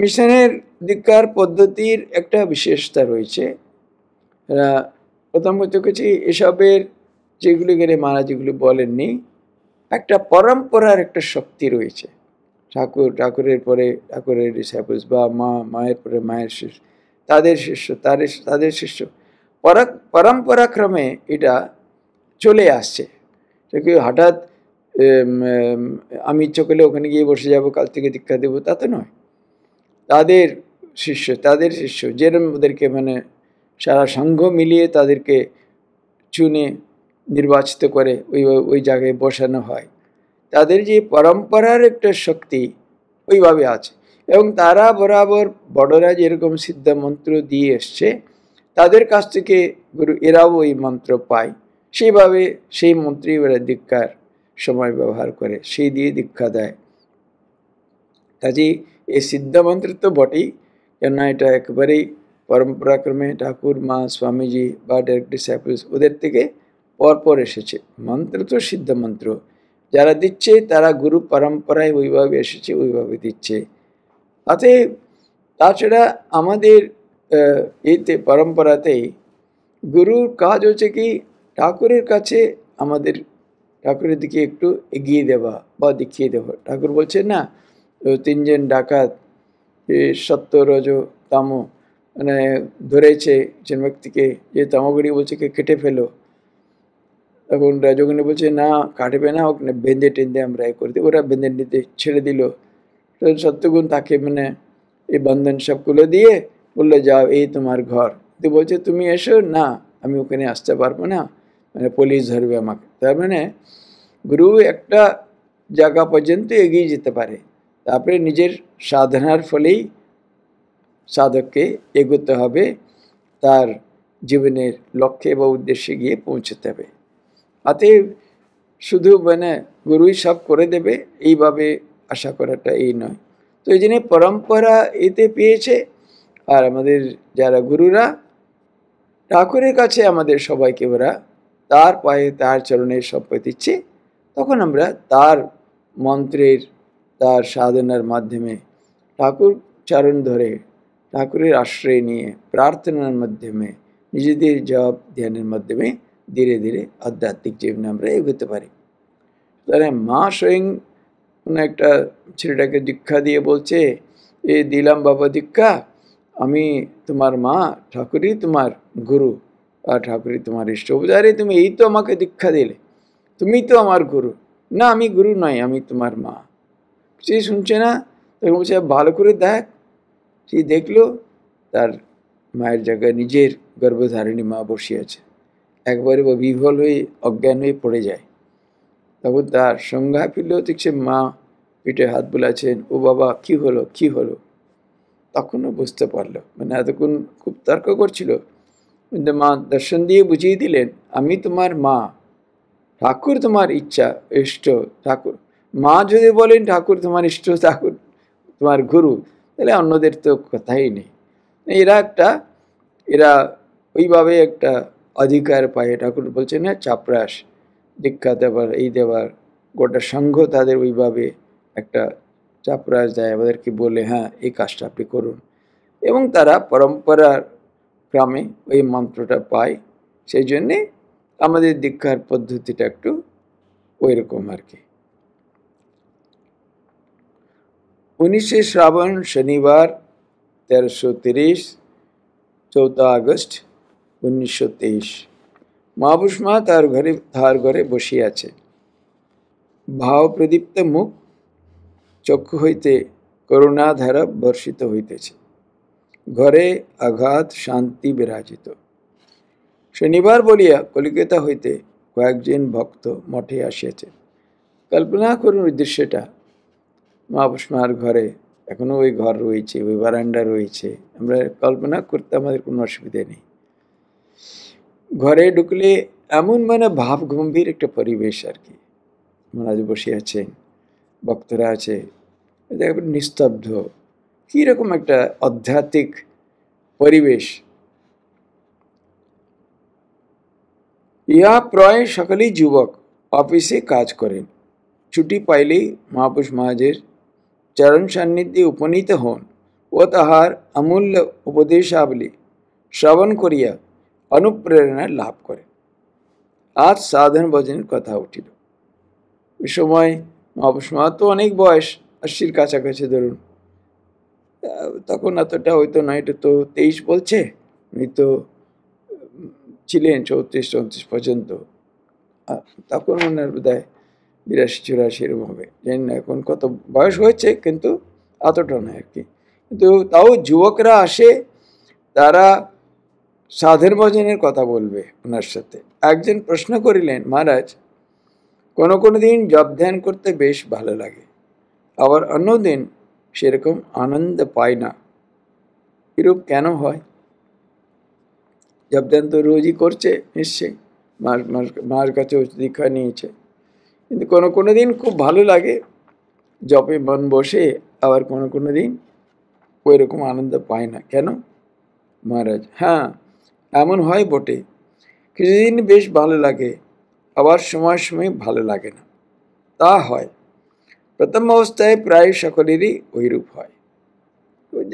মিশনের দীক্ষার পদ্ধতির একটা বিশেষতা রয়েছে এরা প্রথমত কিছু এসবের যেগুলি গেলে মারা যেগুলি বলেননি একটা পরম্পরার একটা শক্তি রয়েছে ঠাকুর ঠাকুরের পরে ঠাকুরের ডিসাইপলস বা মা মায়ের পরে মায়ের শিষ্য তাদের শিষ্য তাদের তাদের শিষ্য পরম্পরাক্রমে এটা চলে আসছে হঠাৎ আমি ইচ্ছে করলে ওখানে গিয়ে বসে যাব কাল থেকে দীক্ষা দেবো তা তো নয় তাদের শিষ্য তাদের শিষ্য যেরম ওদেরকে মানে সারা সংঘ মিলিয়ে তাদেরকে চুনে নির্বাচিত করে ওই ওই জায়গায় বসানো হয় তাদের যে পরম্পরার একটা শক্তি ওইভাবে আছে এবং তারা বরাবর বড়রা যেরকম সিদ্ধ মন্ত্র দিয়ে এসছে তাদের কাছ থেকে গুরু এরাও ওই মন্ত্র পায় সেইভাবে সেই মন্ত্রী ওরা দীক্ষার সময় ব্যবহার করে সেই দিয়ে দীক্ষা দেয় কাজে এই সিদ্ধ মন্ত্র তো বটেই কেননা এটা একেবারেই পরম্পরাক্রমে ঠাকুর মা স্বামীজি বা ডাইরেক্ট ডিসাইপলস ওদের থেকে পরপর এসেছে মন্ত্র তো সিদ্ধ মন্ত্র যারা দিচ্ছে তারা গুরু পরম্পরায় ওইভাবে এসেছে ওইভাবে দিচ্ছে তাতে তাছাড়া আমাদের এতে পরম্পরাতে গুরুর কাজ হচ্ছে কি ঠাকুরের কাছে আমাদের ঠাকুরের দিকে একটু এগিয়ে দেওয়া বা দেখিয়ে দেওয়া ঠাকুর বলছে না তিনজন ডাকাত সত্য রজ তামো মানে ধরেছে যে ব্যক্তিকে যে তামাগুড়ি বলছে কে কেটে ফেলো তখন রাজগণী বলছে না কাটবে না ওখানে বেঁধে টেঁধে আমরা এ করে দিই ওরা বেঁধে নিতে ছেড়ে দিল সত্যগুণ তাকে মানে এই বন্ধন সব দিয়ে বললো যাও এই তোমার ঘর তো বলছে তুমি এসো না আমি ওখানে আসতে পারবো না মানে পুলিশ ধরবে আমাকে তার মানে গুরু একটা জায়গা পর্যন্ত এগিয়ে যেতে পারে তারপরে নিজের সাধনার ফলেই সাধককে এগোতে হবে তার জীবনের লক্ষ্যে বা উদ্দেশ্যে গিয়ে পৌঁছতে হবে তাতে শুধু মানে গুরুই সব করে দেবে এইভাবে আশা করাটা এই নয় তো এই জন্য পরম্পরা এতে পেয়েছে আর আমাদের যারা গুরুরা ঠাকুরের কাছে আমাদের সবাইকে ওরা তার পায়ে তার চরণে সব দিচ্ছে তখন আমরা তার মন্ত্রের তার সাধনার মাধ্যমে ঠাকুর চরণ ধরে ঠাকুরের আশ্রয় নিয়ে প্রার্থনার মাধ্যমে নিজেদের জব ধ্যানের মাধ্যমে ধীরে ধীরে আধ্যাত্মিক জীবনে আমরা এগোতে পারি তাহলে মা স্বয়ং কোনো একটা ছেলেটাকে দীক্ষা দিয়ে বলছে এ দিলাম বাবা দীক্ষা আমি তোমার মা ঠাকুরই তোমার গুরু আর ঠাকুরই তোমার ইষ্টপূজারে তুমি এই তো আমাকে দীক্ষা দিলে তুমি তো আমার গুরু না আমি গুরু নয় আমি তোমার মা সে শুনছে না তখন বলছে ভালো করে দেখ সে দেখলো তার মায়ের জায়গায় নিজের গর্ভধারিণী মা বসে আছে একবারে বা বিভল হয়ে অজ্ঞান হয়ে পড়ে যায় তখন তার সংজ্ঞা ফিরলেও দেখছে মা পিঠে হাত বোলাছেন ও বাবা কি হলো কি হলো তখনও বুঝতে পারলো মানে এতক্ষণ খুব তর্ক করছিল কিন্তু মা দর্শন দিয়ে বুঝিয়ে দিলেন আমি তোমার মা ঠাকুর তোমার ইচ্ছা ইষ্ট ঠাকুর মা যদি বলেন ঠাকুর তোমার ইষ্ট ঠাকুর তোমার গুরু তাহলে অন্যদের তো কথাই নেই এরা একটা এরা ওইভাবে একটা অধিকার পায় ঠাকুর বলছে না চাপরাস দীক্ষা দেবার এই দেবার গোটা সংঘ তাদের ওইভাবে একটা চাপরাস দেয় আমাদেরকে বলে হ্যাঁ এই কাজটা আপনি করুন এবং তারা পরম্পরার ক্রমে ওই মন্ত্রটা পায় সেই জন্যে আমাদের দীক্ষার পদ্ধতিটা একটু ওইরকম আর কি উনিশে শ্রাবণ শনিবার তেরোশো তিরিশ চৌদ্দ আগস্ট উনিশশো তেইশ মহাপুষ্মা তার ঘরে তার ঘরে বসিয়াছে ভাবপ্রদীপ্ত মুখ চক্ষু হইতে করুণাধারা বর্ষিত হইতেছে ঘরে আঘাত শান্তি বিরাজিত শনিবার বলিয়া কলিকাতা হইতে কয়েকজন ভক্ত মঠে আসিয়াছে কল্পনা করুন দৃশ্যটা মার ঘরে এখনও ওই ঘর রয়েছে ওই বারান্দা রয়েছে আমরা কল্পনা করতে আমাদের কোনো অসুবিধা নেই ঘরে ঢুকলে এমন মানে গম্ভীর একটা পরিবেশ আর কি মহারাজ বসে আছেন বক্তরা আছে নিস্তব্ধ কীরকম একটা আধ্যাত্মিক পরিবেশ ইহা প্রায় সকলেই যুবক অফিসে কাজ করেন ছুটি পাইলেই মহাপুরুষ মহাজের চরণ সান্নিধ্যে উপনীত হন ও তাহার অমূল্য উপদেশাবলী শ্রবণ করিয়া অনুপ্রেরণা লাভ করে আজ সাধন ভজনের কথা উঠিল ওই সময় মহাপুষ্মার তো অনেক বয়স আশির কাছাকাছি ধরুন তখন এতটা হয়তো না এটা তো তেইশ বলছে উনি তো ছিলেন চৌত্রিশ চৌত্রিশ পর্যন্ত তখন ওনার বোধ হয় বিরাশি চুরাশি এরকম হবে জানি না এখন কত বয়স হয়েছে কিন্তু এতটা নয় আর কি কিন্তু তাও যুবকরা আসে তারা সাধের ভজনের কথা বলবে ওনার সাথে একজন প্রশ্ন করিলেন মহারাজ কোনো কোনো দিন জব ধ্যান করতে বেশ ভালো লাগে আবার অন্য দিন সেরকম আনন্দ পায় না এরূপ কেন হয় জব ধ্যান তো রোজই করছে নিশ্চয়ই মার মার মার কাছে দীক্ষা নিয়েছে কিন্তু কোনো কোনো দিন খুব ভালো লাগে জপে মন বসে আবার কোনো কোনো দিন ওই রকম আনন্দ পায় না কেন মহারাজ হ্যাঁ এমন হয় বটে কিছুদিন বেশ ভালো লাগে আবার সময় সময় ভালো লাগে না তা হয় প্রথম অবস্থায় প্রায় সকলেরই ওইরূপ হয়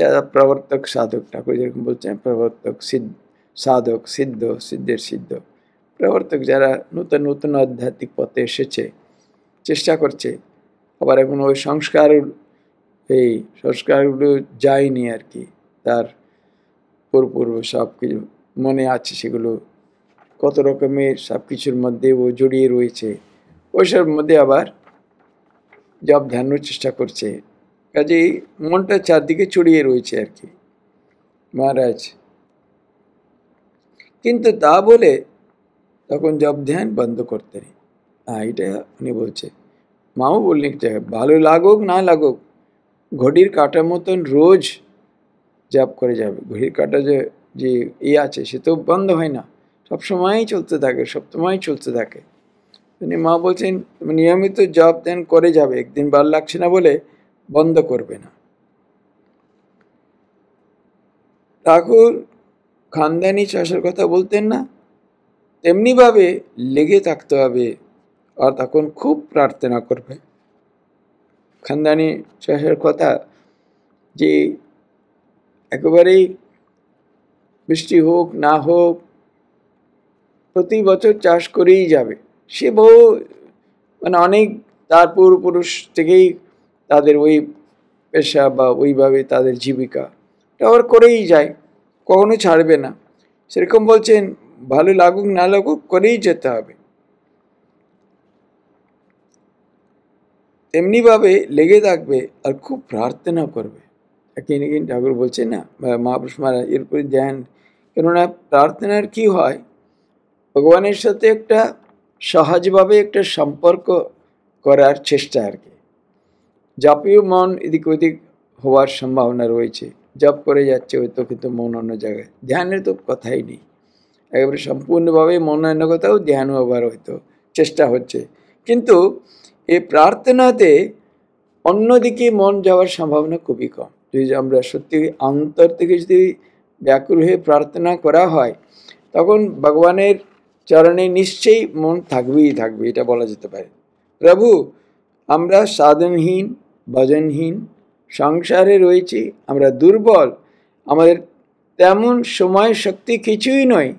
যারা প্রবর্তক সাধক ঠাকুর যেরকম বলছেন প্রবর্তক সিদ্ধ সাধক সিদ্ধ সিদ্ধের সিদ্ধ প্রবর্তক যারা নতুন নতুন আধ্যাত্মিক পথে এসেছে চেষ্টা করছে আবার এখন ওই সংস্কার এই সংস্কারগুলো যায়নি আর কি তার পূর্ব সব কিছু মনে আছে সেগুলো কত রকমের সব কিছুর মধ্যে ও জড়িয়ে রয়েছে ওইসবের মধ্যে আবার জব ধ্যান চেষ্টা করছে কাজেই মনটা চারদিকে ছড়িয়ে রয়েছে আর কি মহারাজ কিন্তু তা বলে তখন জব ধ্যান বন্ধ করতে নেই হ্যাঁ এটা উনি বলছে মাও বললেন একটা ভালো লাগুক না লাগুক ঘড়ির কাটার মতন রোজ জাপ করে যাবে ঘড়ির কাটা যে যে ই আছে সে তো বন্ধ হয় না সব চলতে থাকে সব সময়ই চলতে থাকে উনি মা বলছেন নিয়মিত জপ দেন করে যাবে একদিন ভাল লাগছে না বলে বন্ধ করবে না ঠাকুর খানদানি চাষের কথা বলতেন না তেমনিভাবে লেগে থাকতে হবে আর তখন খুব প্রার্থনা করবে খানদানি শেষের কথা যে একেবারেই বৃষ্টি হোক না হোক প্রতি বছর চাষ করেই যাবে সে বহু মানে অনেক তার পূর্বপুরুষ থেকেই তাদের ওই পেশা বা ওইভাবে তাদের জীবিকা ওর করেই যায় কখনো ছাড়বে না সেরকম বলছেন ভালো লাগুক না লাগুক করেই যেতে হবে তেমনিভাবে লেগে থাকবে আর খুব প্রার্থনা করবে কিনিকিন ঠাকুর বলছে না মহাপুরুষ মহারাজ এরপরে ধ্যান কেননা প্রার্থনার কি হয় ভগবানের সাথে একটা সহজভাবে একটা সম্পর্ক করার চেষ্টা আর কি জাপীয় মন এদিক ওদিক হওয়ার সম্ভাবনা রয়েছে জপ করে যাচ্ছে হয়তো কিন্তু মন অন্য জায়গায় ধ্যানের তো কথাই নেই একেবারে সম্পূর্ণভাবে মন অন্য কথাও ধ্যান হবার হয়তো চেষ্টা হচ্ছে কিন্তু এই প্রার্থনাতে অন্যদিকে মন যাওয়ার সম্ভাবনা খুবই কম যদি আমরা সত্যি অন্তর থেকে যদি ব্যাকুল হয়ে প্রার্থনা করা হয় তখন ভগবানের চরণে নিশ্চয়ই মন থাকবেই থাকবে এটা বলা যেতে পারে প্রভু আমরা সাধনহীন ভজনহীন সংসারে রয়েছি আমরা দুর্বল আমাদের তেমন সময় শক্তি কিছুই নয়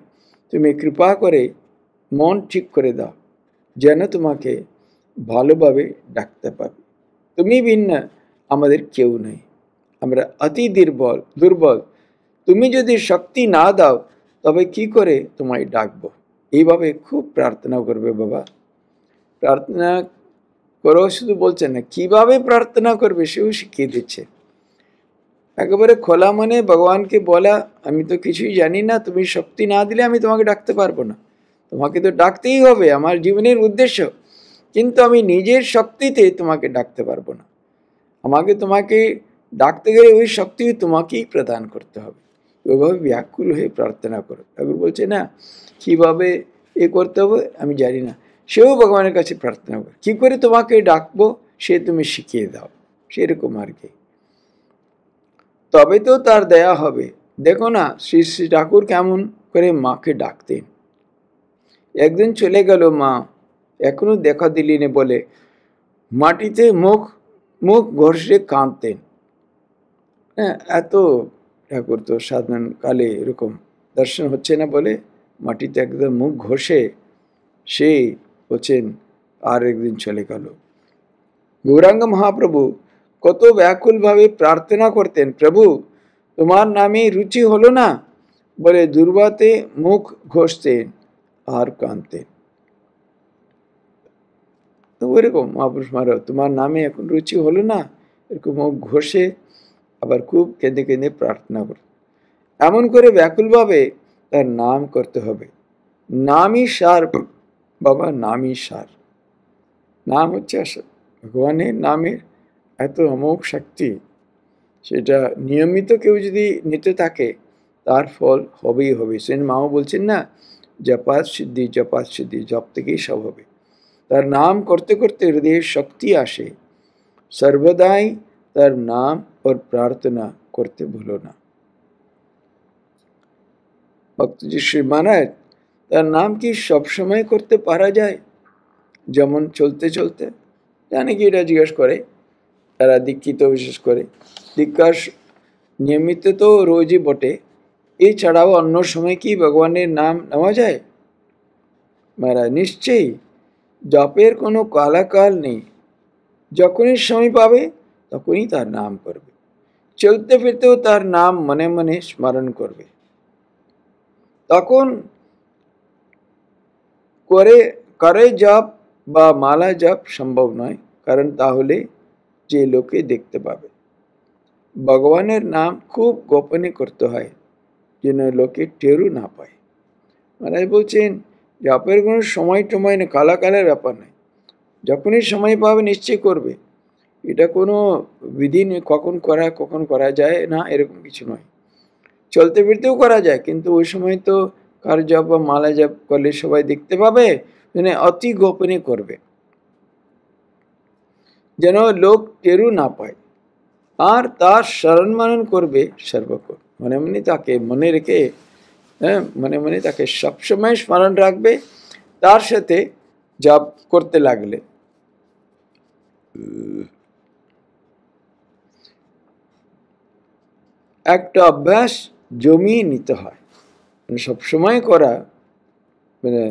তুমি কৃপা করে মন ঠিক করে দাও যেন তোমাকে ভালোভাবে ডাকতে পারবে তুমি ভিন্ন আমাদের কেউ নেই আমরা অতি দুর্বল দুর্বল তুমি যদি শক্তি না দাও তবে কি করে তোমায় ডাকব এইভাবে খুব প্রার্থনা করবে বাবা প্রার্থনা করো শুধু বলছে না কিভাবে প্রার্থনা করবে সেও শিখিয়ে দিচ্ছে একেবারে খোলা মনে ভগবানকে বলা আমি তো কিছুই জানি না তুমি শক্তি না দিলে আমি তোমাকে ডাকতে পারবো না তোমাকে তো ডাকতেই হবে আমার জীবনের উদ্দেশ্য কিন্তু আমি নিজের শক্তিতে তোমাকে ডাকতে পারবো না আমাকে তোমাকে ডাকতে গেলে ওই শক্তি তোমাকেই প্রদান করতে হবে ওইভাবে ব্যাকুল হয়ে প্রার্থনা করো ঠাকুর বলছে না কিভাবে এ করতে হবে আমি জানি না সেও ভগবানের কাছে প্রার্থনা করে কী করে তোমাকে ডাকবো সে তুমি শিখিয়ে দাও সেরকম আর কি তবে তো তার দেয়া হবে দেখো না শ্রী শ্রী ঠাকুর কেমন করে মাকে ডাকতেন একদিন চলে গেল মা এখনও দেখা দিলিনে বলে মাটিতে মুখ মুখ ঘষে কাঁদতেন হ্যাঁ এত ঠাকুর তো সাধারণ কালে এরকম দর্শন হচ্ছে না বলে মাটিতে একদম মুখ ঘষে সে হচ্ছেন আর একদিন চলে গেল গৌরাঙ্গ মহাপ্রভু কত ব্যাকুলভাবে প্রার্থনা করতেন প্রভু তোমার নামে রুচি হলো না বলে দুর্বাতে মুখ ঘষতেন আর কাঁদতেন এরকম মহাপুরুষ মহারাজ তোমার নামে এখন রুচি হলো না এরকম ঘষে আবার খুব কেঁদে কেঁদে প্রার্থনা করত এমন করে ব্যাকুলভাবে তার নাম করতে হবে নামই সার বাবা নামই সার নাম হচ্ছে ভগবানের নামের এত অমোক শক্তি সেটা নিয়মিত কেউ যদি নিতে থাকে তার ফল হবেই হবে সেন মাও বলছেন না জপাত সিদ্ধি জপাত সিদ্ধি জপ থেকেই সব হবে তার নাম করতে করতে হৃদয়ের শক্তি আসে সর্বদাই তার নাম ও প্রার্থনা করতে ভুলো না ভক্তজি শ্রী মানায় তার নাম কি সবসময় করতে পারা যায় যেমন চলতে চলতে জানে কি এটা জিজ্ঞেস করে তারা দীক্ষিত বিশেষ করে দীক্ষার নিয়মিত তো রোজই বটে এছাড়াও অন্য সময় কি ভগবানের নাম নেওয়া যায় মারা নিশ্চয়ই জপের কোনো কালাকাল নেই যখনই সময় পাবে তখনই তার নাম করবে চলতে ফিরতেও তার নাম মনে মনে স্মরণ করবে তখন করে করে জপ বা মালা জপ সম্ভব নয় কারণ তাহলে যে লোকে দেখতে পাবে ভগবানের নাম খুব গোপনে করতে হয় যেন লোকে টেরু না পায় মহারাজ বলছেন জাপের কোনো সময় টময় নেই কালাকালের ব্যাপার নেই যখনই সময় পাবে নিশ্চয়ই করবে এটা কোনো বিধি নেই কখন করা কখন করা যায় না এরকম কিছু নয় চলতে ফিরতেও করা যায় কিন্তু ওই সময় তো কার জপ বা মালা জপ করলে সবাই দেখতে পাবে মানে অতি গোপনে করবে যেন লোক টেরু না পায় আর তার স্মরণ মানন করবে সর্বক্ষণ মনে মনে তাকে মনে রেখে হ্যাঁ মনে মনে তাকে সবসময় স্মরণ রাখবে তার সাথে জপ করতে লাগলে একটা অভ্যাস জমিয়ে নিতে হয় মানে সবসময় করা মানে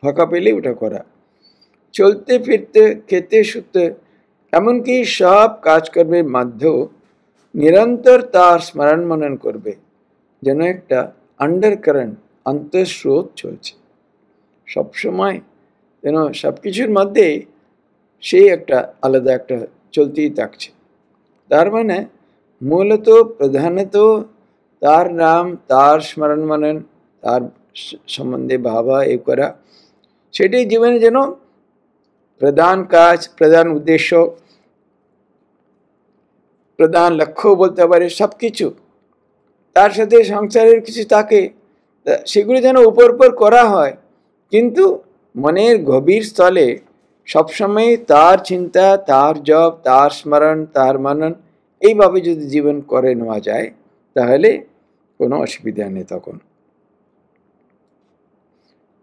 ফাঁকা পেলে ওটা করা চলতে ফিরতে খেতে শুতে এমনকি সব কাজকর্মের মাধ্যমেও নিরন্তর তার স্মরণ মনন করবে যেন একটা আন্ডার কারেন্ট স্রোত চলছে সবসময় যেন সব কিছুর মধ্যে সেই একটা আলাদা একটা চলতেই থাকছে তার মানে মূলত প্রধানত তার নাম তার স্মরণ মানেন তার সম্বন্ধে ভাবা এ করা সেটি জীবনে যেন প্রধান কাজ প্রধান উদ্দেশ্য প্রধান লক্ষ্য বলতে পারে সব কিছু তার সাথে সংসারের কিছু থাকে সেগুলি যেন উপর উপর করা হয় কিন্তু মনের গভীর স্থলে সবসময় তার চিন্তা তার জব তার স্মরণ তার মানন এইভাবে যদি জীবন করে নেওয়া যায় তাহলে কোনো অসুবিধা নেই তখন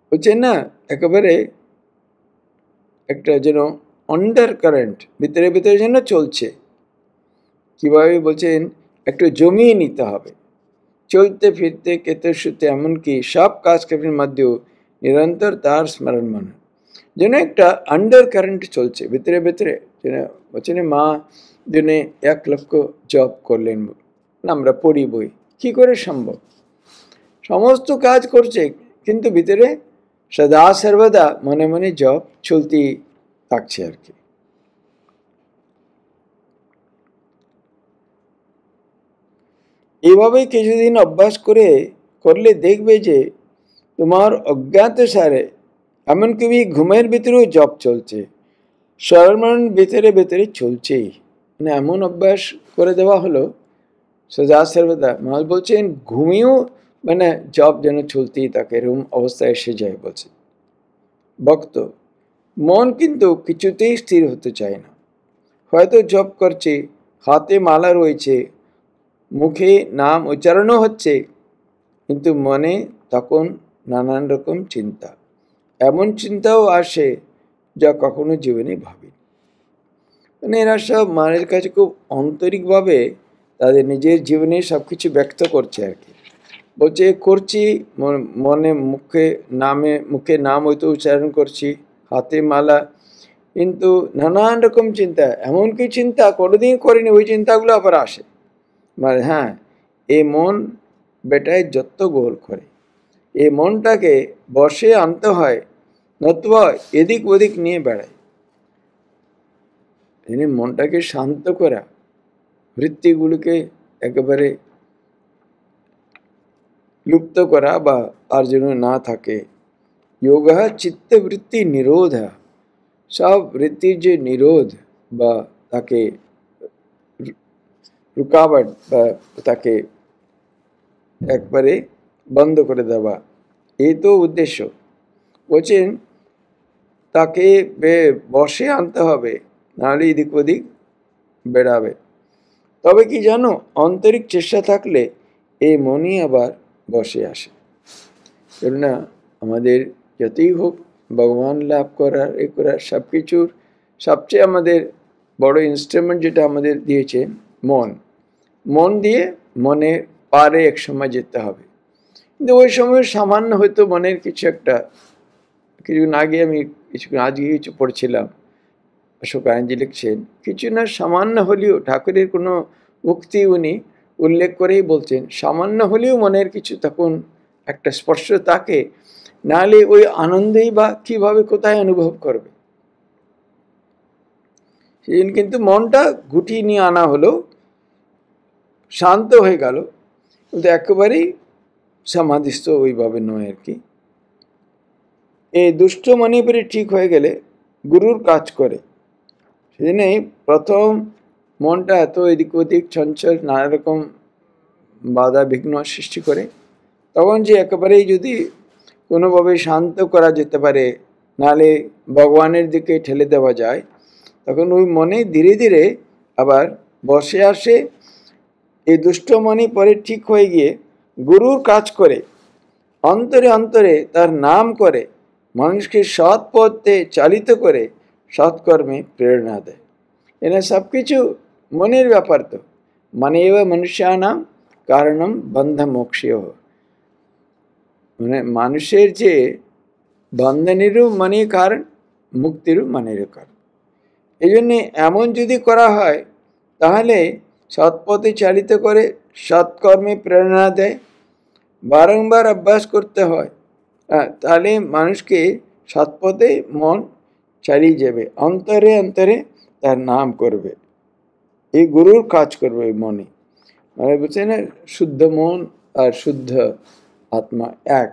বুঝছেন না একেবারে একটা যেন আন্ডার কারেন্ট ভিতরে ভিতরে যেন চলছে কীভাবে বলছেন একটু জমিয়ে নিতে হবে চলতে ফিরতে কেতে শুতে এমনকি সব কাজকর্মের মধ্যেও নিরন্তর তার স্মরণ মনে যেন একটা আন্ডার কারেন্ট চলছে ভিতরে ভিতরে যেন বলছে মা দিনে এক লক্ষ জব করলেন আমরা পড়ি বই কী করে সম্ভব সমস্ত কাজ করছে কিন্তু ভিতরে সদা সর্বদা মনে মনে জব চলতেই থাকছে আর কি এভাবেই কিছুদিন অভ্যাস করে করলে দেখবে যে তোমার অজ্ঞাত সারে এমনকি ঘুমের ভিতরেও জব চলছে সরমন ভেতরে ভেতরে চলছেই মানে এমন অভ্যাস করে দেওয়া হলো সোজা সর্বদা মানুষ বলছেন ঘুমিয়েও মানে জব যেন চলতেই থাকে এরকম অবস্থায় এসে যায় বলছে ভক্ত মন কিন্তু কিছুতেই স্থির হতে চায় না হয়তো জব করছে হাতে মালা রয়েছে মুখে নাম উচ্চারণও হচ্ছে কিন্তু মনে তখন নানান রকম চিন্তা এমন চিন্তাও আসে যা কখনো জীবনে ভাবে মানে এরা সব মায়ের কাছে খুব আন্তরিকভাবে তাদের নিজের জীবনে সব কিছু ব্যক্ত করছে আর কি বলছে করছি মনে মুখে নামে মুখে নাম হয়তো উচ্চারণ করছি হাতে মালা কিন্তু নানান রকম চিন্তা এমনকি চিন্তা কোনোদিন করিনি ওই চিন্তাগুলো আবার আসে মানে হ্যাঁ এ মন বেটায় যত গোল করে এ মনটাকে বসে আনতে হয় নতুবা এদিক ওদিক নিয়ে বেড়ায় তিনি মনটাকে শান্ত করা বৃত্তিগুলোকে একেবারে লুপ্ত করা বা আর যেন না থাকে যোগা চিত্তবৃত্তি নিরোধ সব বৃত্তির যে নিরোধ বা তাকে রুকাবট বা তাকে একবারে বন্ধ করে দেওয়া এই তো উদ্দেশ্য বলছেন তাকে বসে আনতে হবে নাহলে এদিক ওদিক বেড়াবে তবে কি জানো আন্তরিক চেষ্টা থাকলে এই মনই আবার বসে আসে কেননা আমাদের যতই হোক ভগবান লাভ করার এ করার সব কিছুর সবচেয়ে আমাদের বড় ইনস্ট্রুমেন্ট যেটা আমাদের দিয়েছে মন মন দিয়ে মনে পারে এক সময় যেতে হবে কিন্তু ওই সময় সামান্য হয়তো মনের কিছু একটা কিছুক্ষণ আগে আমি কিছুক্ষণ আজকে কিছু পড়ছিলাম অশোক আইনজি লিখছেন কিছু না সামান্য হলেও ঠাকুরের কোনো উক্তি উনি উল্লেখ করেই বলছেন সামান্য হলেও মনের কিছু তখন একটা স্পর্শ তাকে নাহলে ওই আনন্দেই বা কিভাবে কোথায় অনুভব করবে সেদিন কিন্তু মনটা গুটিয়ে নিয়ে আনা হলো শান্ত হয়ে গেল কিন্তু একেবারেই সমাধিস্থ ওইভাবে নয় আর কি এই দুষ্ট মণিপুরে ঠিক হয়ে গেলে গুরুর কাজ করে সেদিনেই প্রথম মনটা এত এদিক ওদিক ছঞ্চল নানা রকম বাধা বিঘ্ন সৃষ্টি করে তখন যে একেবারেই যদি কোনোভাবে শান্ত করা যেতে পারে নালে ভগবানের দিকে ঠেলে দেওয়া যায় তখন ওই মনে ধীরে ধীরে আবার বসে আসে এই দুষ্টমণি পরে ঠিক হয়ে গিয়ে গুরুর কাজ করে অন্তরে অন্তরে তার নাম করে মানুষকে সৎ পথে চালিত করে সৎকর্মে প্রেরণা দেয় এরা সব কিছু মনের ব্যাপার তো মানে এব মনুষ্যানাম কারণম মোক্ষীয় মানে মানুষের যে বন্ধনেরও মনে কারণ মুক্তিরও মানেরও কারণ এই জন্যে এমন যদি করা হয় তাহলে সৎপথে চালিত করে সৎকর্মে প্রেরণা দেয় বারংবার অভ্যাস করতে হয় তাহলে মানুষকে সৎপথে মন চালিয়ে যাবে অন্তরে অন্তরে তার নাম করবে এই গুরুর কাজ করবে মনে মানে বলছে না শুদ্ধ মন আর শুদ্ধ আত্মা এক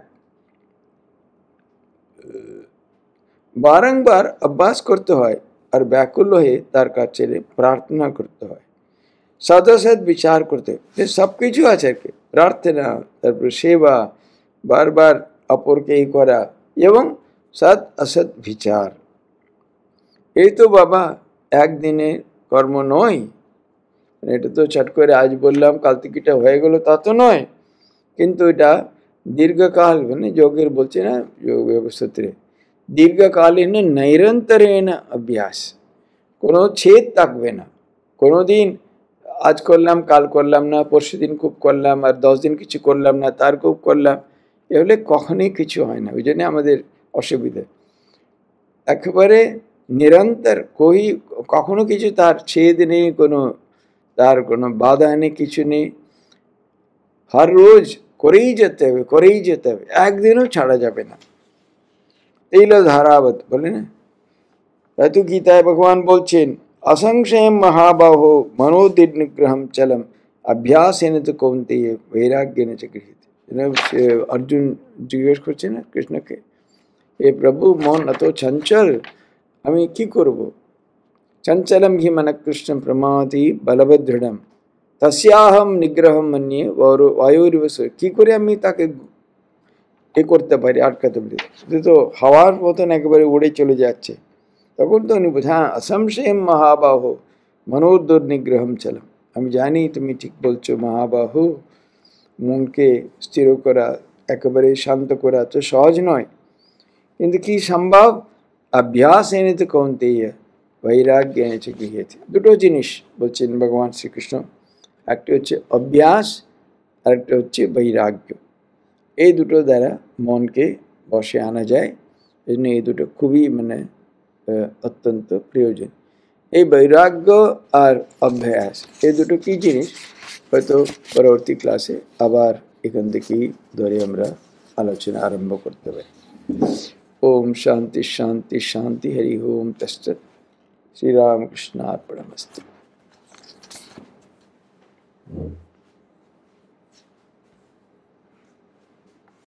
বারংবার অভ্যাস করতে হয় আর ব্যাকুল হয়ে তার কাছে প্রার্থনা করতে হয় সদা সদ বিচার করতে হবে সব কিছু আছে আর কি প্রার্থনা তারপর সেবা বারবার অপরকে ই করা এবং সৎ অসৎ বিচার এই তো বাবা একদিনে কর্ম নয় এটা তো চট করে আজ বললাম কাল থেকে এটা হয়ে গেলো তা তো নয় কিন্তু এটা দীর্ঘকাল মানে যোগের বলছে না যোগ সূত্রে দীর্ঘকালীন নৈরন্তরেণ অভ্যাস কোনো ছেদ থাকবে না কোনো দিন আজ করলাম কাল করলাম না পরশু দিন খুব করলাম আর দশ দিন কিছু করলাম না তার খুব করলাম এগুলো কখনই কিছু হয় না ওই জন্যে আমাদের অসুবিধে একেবারে নিরন্তর কই কখনো কিছু তার ছেদ নেই কোনো তার কোনো বাধা নেই কিছু নেই হর রোজ করেই যেতে হবে করেই যেতে হবে একদিনও ছাড়া যাবে না এইলো ধারাবত বলে না হয়তো গীতায় ভগবান বলছেন असंशय महाबाहो मनोदिग्निग्रहम चलम अभ्यास এনে তো কৌন্তেয় বৈরাগ্য এনে তো গৃহীত অর্জুন জিজ্ঞেস করছে না কৃষ্ণকে এ প্রভু মন এত চঞ্চল আমি কি করব চঞ্চলম হি মন কৃষ্ণ প্রমাতি বলবদৃঢ়ম তস্যাহম নিগ্রহম মন্যে বায়ুরিব কী করে আমি তাকে এ করতে পারি আটকাতে পারি সে তো হাওয়ার মতন একবারে উড়ে চলে যাচ্ছে তখন তো তকুর্ধনুবোধা অসংশയം মহাবাহ নিগ্রহম চলম আমি জানি তুমি ঠিক বলছো মহাবাহ মনকে স্থির করা একেবারে শান্ত করা তো সহজ নয় কিন্তু কি সম্ভব অভ্যাস এনে তো কৌন্তেয় বৈরাগ্য এনেছে কি হয়েছে দুটো জিনিস বলছেন ভগবান শ্রীকৃষ্ণ একটি হচ্ছে অভ্যাস আরেকটি হচ্ছে বৈরাগ্য এই দুটো দ্বারা মনকে বসে আনা যায় এই দুটো খুবই মানে অতন্ত্র প্রয়োজন এই বৈরাগ্য আর অভ্যাস এই দুটো কি জিনিস হয়তো পরবর্তী ক্লাসে আবার এখান থেকে ধরেই আমরা আলোচনা আরম্ভ করতে হবে ওম শান্তি শান্তি শান্তি হরি ওম তস্ত শ্রী রামকৃষ্ণാർ্পণমস্ত